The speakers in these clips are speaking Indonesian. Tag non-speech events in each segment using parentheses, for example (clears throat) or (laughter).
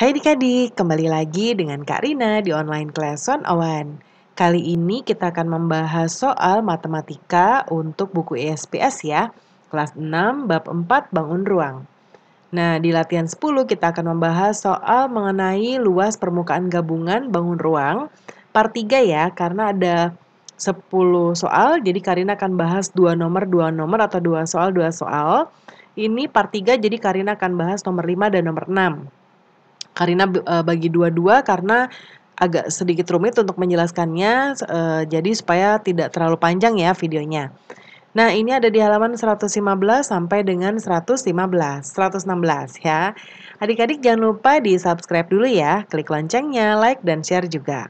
Hai adik-adik, kembali lagi dengan Kak Rina di online class One Awan. Kali ini kita akan membahas soal matematika untuk buku ESPS ya, kelas 6 bab 4 bangun ruang. Nah, di latihan 10 kita akan membahas soal mengenai luas permukaan gabungan bangun ruang part 3 ya, karena ada 10 soal, jadi Karina akan bahas dua nomor, dua nomor atau dua soal, dua soal. Ini part 3, jadi Karina akan bahas nomor 5 dan nomor 6. Karina eh, bagi dua-dua karena agak sedikit rumit untuk menjelaskannya, eh, jadi supaya tidak terlalu panjang ya videonya. Nah, ini ada di halaman 115 sampai dengan 115, 116 ya. Adik-adik jangan lupa di-subscribe dulu ya, klik loncengnya, like, dan share juga.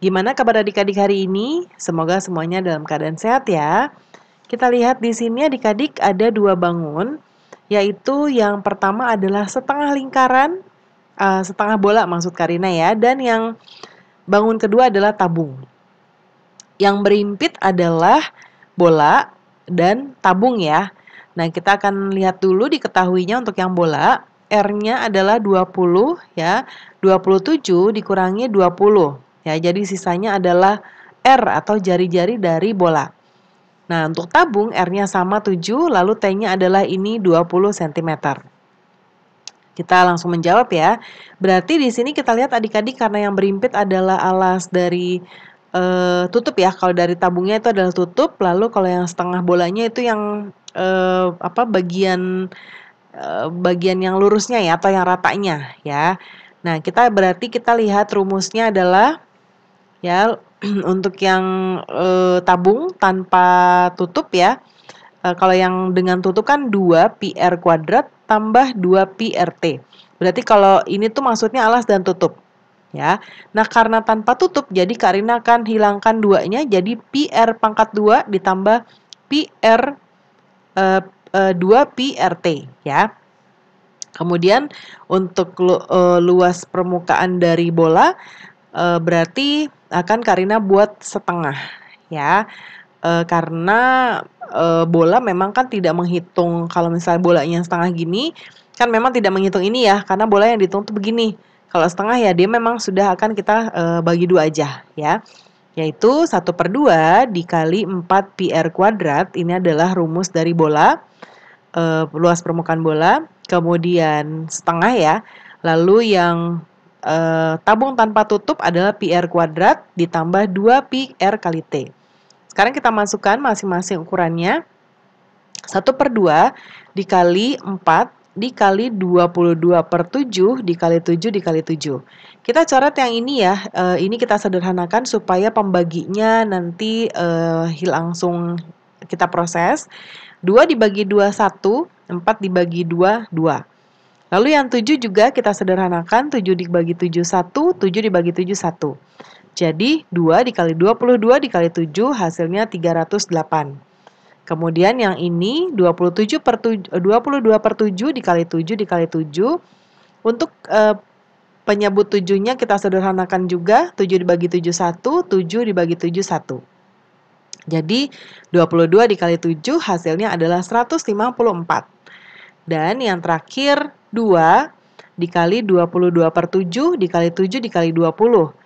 Gimana kabar adik-adik hari ini? Semoga semuanya dalam keadaan sehat ya. Kita lihat di sini adik-adik ada dua bangun, yaitu yang pertama adalah setengah lingkaran, Eh, setengah bola maksud Karina ya. Dan yang bangun kedua adalah tabung. Yang berimpit adalah bola dan tabung ya. Nah, kita akan lihat dulu diketahuinya untuk yang bola. R-nya adalah 20 ya. 27 dikurangi 20 ya. Jadi sisanya adalah R atau jari-jari dari bola. Nah, untuk tabung R-nya sama 7, lalu T-nya adalah ini 20 cm. Kita langsung menjawab ya. Berarti di sini kita lihat adik-adik karena yang berimpit adalah alas dari e, tutup ya. Kalau dari tabungnya itu adalah tutup, lalu kalau yang setengah bolanya itu yang e, apa bagian e, bagian yang lurusnya ya atau yang ratanya ya. Nah, kita berarti kita lihat rumusnya adalah ya (clears throat) untuk yang e, tabung tanpa tutup ya. kalau yang dengan tutup kan 2 PR kuadrat tambah 2 prt Berarti kalau ini tuh maksudnya alas dan tutup. Ya. Nah, karena tanpa tutup, jadi Karina akan hilangkan duanya, jadi PR pangkat 2 ditambah PR e, eh, e, eh, 2 PRT. Ya. Kemudian untuk lu, e, luas permukaan dari bola, e, berarti akan Karina buat setengah. Ya, karena uh, bola memang kan tidak menghitung kalau misalnya bolanya setengah gini kan memang tidak menghitung ini ya karena bola yang dihitung tuh begini kalau setengah ya dia memang sudah akan kita uh, bagi dua aja ya yaitu 1 per 2 dikali 4 PR kuadrat ini adalah rumus dari bola uh, luas permukaan bola kemudian setengah ya lalu yang uh, tabung tanpa tutup adalah PR kuadrat ditambah 2 PR kali T sekarang kita masukkan masing-masing ukurannya. 1 per 2 dikali 4 dikali 22 per 7 dikali 7 dikali 7. Kita coret yang ini ya, e, ini kita sederhanakan supaya pembaginya nanti e, langsung kita proses. 2 dibagi 2, 1, 4 dibagi 2, 2. Lalu yang 7 juga kita sederhanakan, 7 dibagi 7, 1, 7 dibagi 7, 1. Jadi 2 dikali 22 dikali 7 hasilnya 308. Kemudian yang ini 27 per 7, 22 eh, per 7 dikali 7 dikali 7. Untuk eh, penyebut 7-nya kita sederhanakan juga. 7 dibagi 7, 1. 7 dibagi 7, 1. Jadi 22 dikali 7 hasilnya adalah 154. Dan yang terakhir 2 dikali 22 per 7 dikali 7 dikali 20.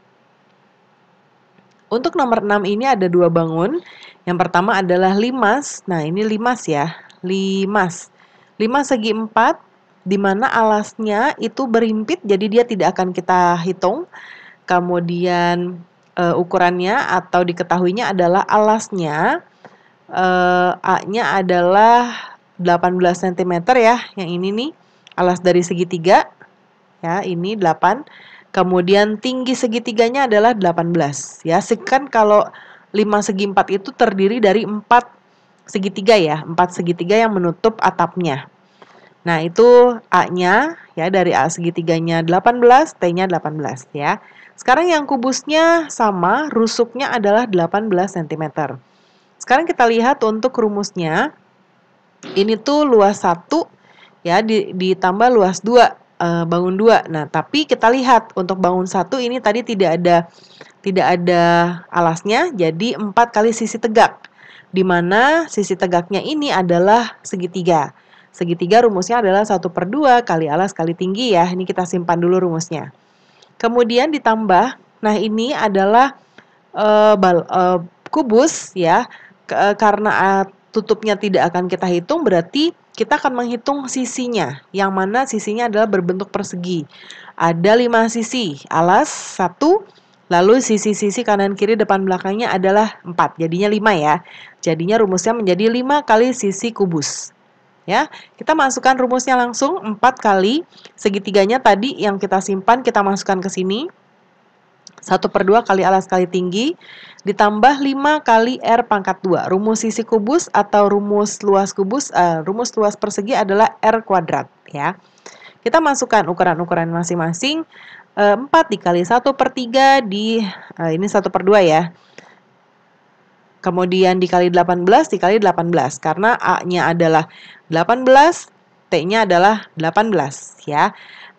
Untuk nomor 6 ini ada dua bangun. Yang pertama adalah limas. Nah, ini limas ya. Limas. Limas segi 4 di mana alasnya itu berimpit jadi dia tidak akan kita hitung. Kemudian e, ukurannya atau diketahuinya adalah alasnya e, A-nya adalah 18 cm ya. Yang ini nih alas dari segitiga. Ya, ini 8 Kemudian tinggi segitiganya adalah 18. Ya, kan kalau 5 segi 4 itu terdiri dari 4 segitiga ya, 4 segitiga yang menutup atapnya. Nah, itu A-nya ya dari A segitiganya 18, T-nya 18 ya. Sekarang yang kubusnya sama, rusuknya adalah 18 cm. Sekarang kita lihat untuk rumusnya. Ini tuh luas 1 ya ditambah luas 2 uh, bangun dua. Nah, tapi kita lihat untuk bangun satu ini tadi tidak ada tidak ada alasnya, jadi empat kali sisi tegak. Di mana sisi tegaknya ini adalah segitiga. Segitiga rumusnya adalah satu per dua kali alas kali tinggi ya. Ini kita simpan dulu rumusnya. Kemudian ditambah, nah ini adalah uh, bal, uh, kubus ya, Ke, uh, karena uh, tutupnya tidak akan kita hitung berarti kita akan menghitung sisinya, yang mana sisinya adalah berbentuk persegi. Ada lima sisi, alas satu, lalu sisi-sisi kanan kiri depan belakangnya adalah empat, jadinya lima ya. Jadinya rumusnya menjadi lima kali sisi kubus. Ya, kita masukkan rumusnya langsung 4 kali segitiganya tadi yang kita simpan kita masukkan ke sini. 1 per 2 kali alas kali tinggi ditambah 5 kali R pangkat 2. Rumus sisi kubus atau rumus luas kubus, uh, rumus luas persegi adalah R kuadrat ya. Kita masukkan ukuran-ukuran masing-masing. Uh, eh, 4 dikali 1 per 3 di, uh, ini 1 per 2 ya. Kemudian dikali 18 dikali 18 karena A-nya adalah 18, T-nya adalah 18 ya.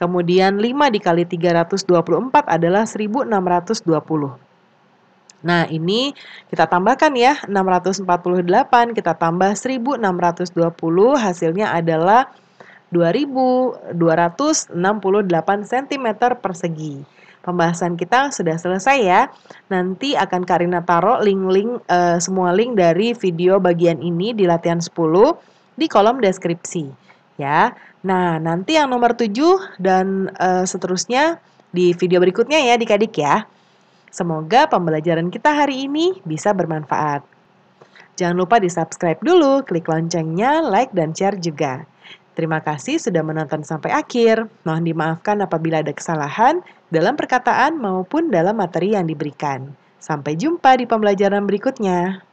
Kemudian 5 dikali 324 adalah 1620. Nah, ini kita tambahkan ya, 648 kita tambah 1620 hasilnya adalah 2268 cm persegi. Pembahasan kita sudah selesai ya. Nanti akan Karina taruh link-link e, semua link dari video bagian ini di latihan 10 di kolom deskripsi ya. Nah, nanti yang nomor 7 dan uh, seterusnya di video berikutnya ya Dikadik Kadik ya. Semoga pembelajaran kita hari ini bisa bermanfaat. Jangan lupa di-subscribe dulu, klik loncengnya, like, dan share juga. Terima kasih sudah menonton sampai akhir. Mohon dimaafkan apabila ada kesalahan dalam perkataan maupun dalam materi yang diberikan. Sampai jumpa di pembelajaran berikutnya.